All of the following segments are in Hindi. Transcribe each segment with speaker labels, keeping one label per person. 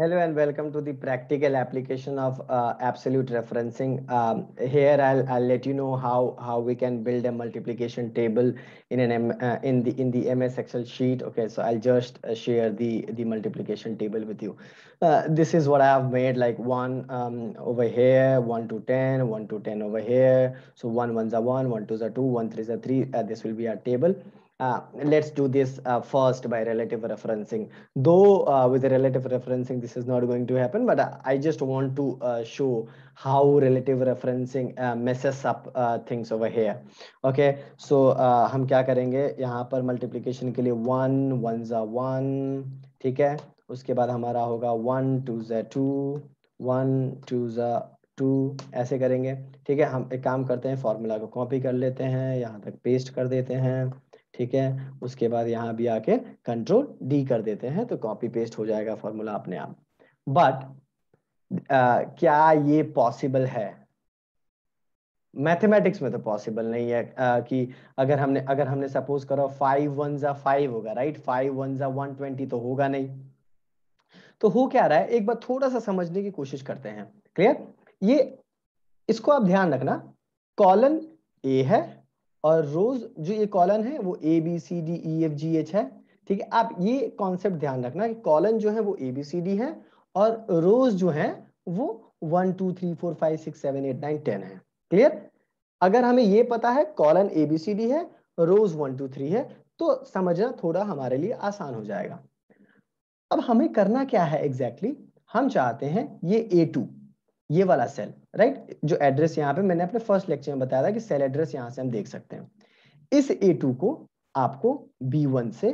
Speaker 1: Hello and welcome to the practical application of uh, absolute referencing. Um, here I'll, I'll let you know how, how we can build a multiplication table in an M, uh, in the in the MS Excel sheet. Okay, so I'll just uh, share the the multiplication table with you. Uh, this is what I have made like one um, over here, one to 10, one to 10 over here. So one ones are one, one twos are two, one threes are three. Uh, this will be our table. uh, let's do this uh, first by relative referencing. Though uh, with the relative referencing, this is not going to happen, but I, just want to uh, show how relative referencing uh, messes up uh, things over here. Okay, so हम क्या करेंगे यहाँ पर multiplication के लिए one, one जा one, ठीक है? उसके बाद हमारा होगा one, two जा two, one, two जा टू ऐसे करेंगे ठीक है हम एक काम करते हैं फॉर्मूला को कॉपी कर लेते हैं यहाँ तक पेस्ट कर देते हैं ठीक है उसके बाद यहाँ भी आके कंट्रोल डी कर देते हैं तो कॉपी पेस्ट हो जाएगा फॉर्मूला अपने आप बट uh, क्या ये पॉसिबल है मैथमेटिक्स में तो पॉसिबल नहीं है आ, कि अगर हमने अगर हमने सपोज करो फाइव वन जा फाइव होगा राइट फाइव वन जा वन ट्वेंटी तो होगा नहीं तो हो क्या रहा है एक बार थोड़ा सा समझने की कोशिश करते हैं क्लियर ये इसको आप ध्यान रखना कॉलन ए है और रोज जो ये कॉलन है वो A B C D E F G H है ठीक है आप ये कॉन्सेप्ट ध्यान रखना कि कॉलन जो है वो ए बी सी डी है और रोज जो है वो one two three four five six seven eight nine ten है क्लियर अगर हमें ये पता है colon A B C D है रोज वन टू थ्री है तो समझना थोड़ा हमारे लिए आसान हो जाएगा अब हमें करना क्या है एग्जैक्टली exactly? हम चाहते हैं ये ए टू ये वाला सेल राइट जो एड्रेस यहाँ पे मैंने अपने फर्स्ट लेक्चर में बताया था कि सेल एड्रेस यहाँ से हम देख सकते हैं इस ए टू को आपको वन से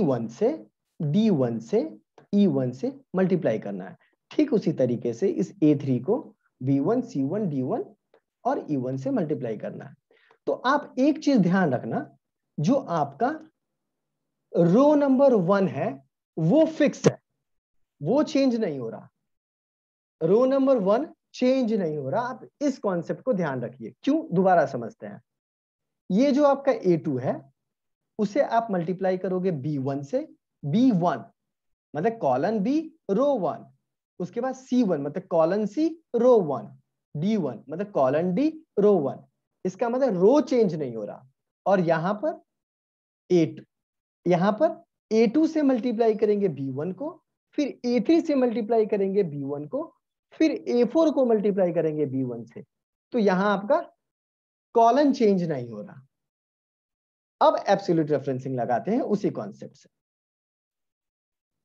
Speaker 1: वन से वन से वन e से मल्टीप्लाई करना है ठीक उसी तरीके से इस थ्री को वन डी वन और ई e वन से मल्टीप्लाई करना है तो आप एक चीज ध्यान रखना जो आपका रो नंबर वन है वो फिक्स है वो चेंज नहीं हो रहा रो नंबर वन चेंज नहीं हो रहा आप इस कॉन्सेप्ट को ध्यान रखिए क्यों दोबारा समझते हैं ये जो आपका ए टू है उसे आप मल्टीप्लाई करोगे बी वन से बी वन मतलब कॉलन बी रो वन उसके बाद सी वन मतलब colon C row one D one मतलब कॉलन डी रो वन इसका मतलब रो चेंज नहीं हो रहा और यहां पर टू यहां पर ए टू से मल्टीप्लाई करेंगे बी वन को फिर ए थ्री से मल्टीप्लाई करेंगे बी वन को फिर ए फोर को मल्टीप्लाई करेंगे बी वन से तो यहां आपका कॉलन चेंज नहीं हो रहा अब एब्सोल्यूट रेफरेंसिंग लगाते हैं उसी कॉन्सेप्ट से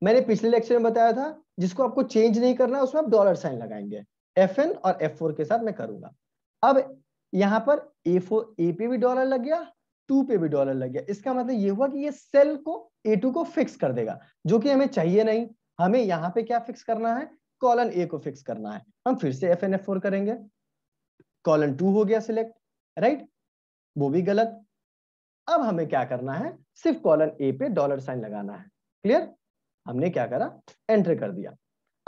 Speaker 1: मैंने पिछले लेक्चर में बताया था जिसको आपको चेंज नहीं करना उसमें आप डॉलर साइन लगाएंगे एफ एन और एफ फोर के साथ मैं करूंगा अब यहाँ पर ए फोर ए पे भी डॉलर लग गया टू पे भी डॉलर लग गया इसका मतलब ये हुआ कि ये सेल को ए टू को फिक्स कर देगा जो कि हमें चाहिए नहीं हमें यहाँ पे क्या फिक्स करना है कॉलन ए को फिक्स करना है हम फिर से एफ एन एफ फोर करेंगे कॉलन टू हो गया सिलेक्ट राइट वो भी गलत अब हमें क्या करना है सिर्फ कॉलन ए पे डॉलर साइन लगाना है क्लियर हमने क्या करा एंटर कर दिया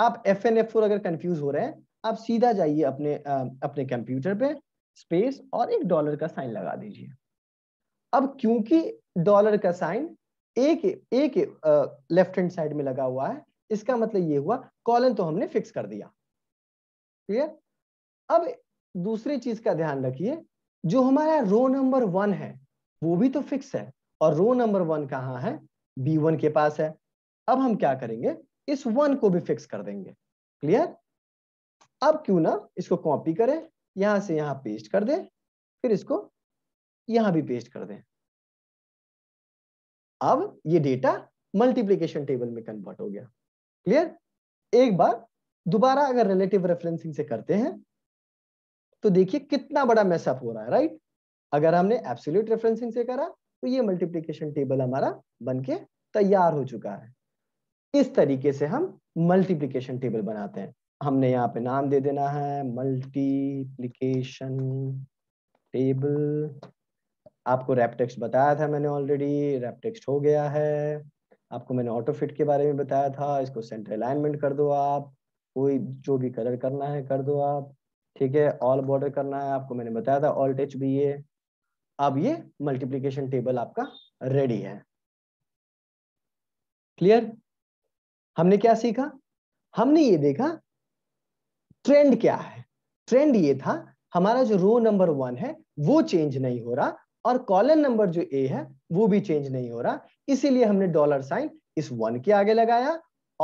Speaker 1: आप एफ एन एफ फोर अगर कंफ्यूज हो रहे हैं आप सीधा जाइए अपने आ, अपने कंप्यूटर पे स्पेस और एक डॉलर का साइन लगा दीजिए अब क्योंकि डॉलर का साइन ए के ए के लेफ्ट हैंड साइड में लगा हुआ है इसका मतलब ये हुआ कॉलन तो हमने फिक्स कर दिया क्लियर अब दूसरी चीज का ध्यान रखिए जो हमारा रो नंबर वन है वो भी तो फिक्स है और रो नंबर वन कहाँ है बी वन के पास है अब हम क्या करेंगे इस वन को भी फिक्स कर देंगे क्लियर अब क्यों ना इसको कॉपी करें यहां से यहां पेस्ट कर दें फिर इसको यहां भी पेस्ट कर दें अब ये डेटा मल्टीप्लीकेशन टेबल में कन्वर्ट हो गया क्लियर एक बार दोबारा अगर रिलेटिव रेफरेंसिंग से करते हैं तो देखिए कितना बड़ा मैसअप हो रहा है राइट अगर हमने एब्सोल्यूट रेफरेंसिंग से करा तो ये मल्टीप्लीकेशन टेबल हमारा बन के तैयार हो चुका है इस तरीके से हम मल्टीप्लीकेशन टेबल बनाते हैं हमने यहाँ पे नाम दे देना है मल्टीप्लीकेशन टेबल आपको रेपटेक्स बताया था मैंने ऑलरेडी रेपटेक्स हो गया है आपको मैंने ऑटो फिट के बारे में बताया था इसको सेंटर अलाइनमेंट कर दो आप कोई जो भी कलर करना है कर दो आप ठीक है ऑल बॉर्डर करना है आपको मैंने बताया था ऑल टच भी ये अब ये मल्टीप्लीकेशन टेबल आपका रेडी है क्लियर हमने क्या सीखा हमने ये देखा ट्रेंड क्या है ट्रेंड ये था हमारा जो रो नंबर वन है वो चेंज नहीं हो रहा और कॉलन नंबर जो ए है वो भी चेंज नहीं हो रहा इसीलिए हमने डॉलर साइन इस वन के आगे लगाया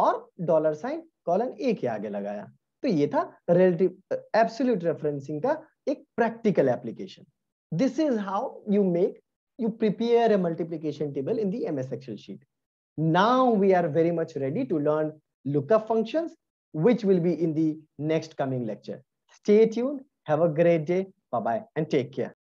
Speaker 1: और डॉलर साइन कॉलन ए के आगे लगाया तो ये था रिलेटिव एब्सोल्यूट रेफरेंसिंग का एक practical application this is how you make you prepare a multiplication table in the M S Excel sheet now we are very much ready to learn lookup function which will be in the next coming lecture stay tune have great day bye and take care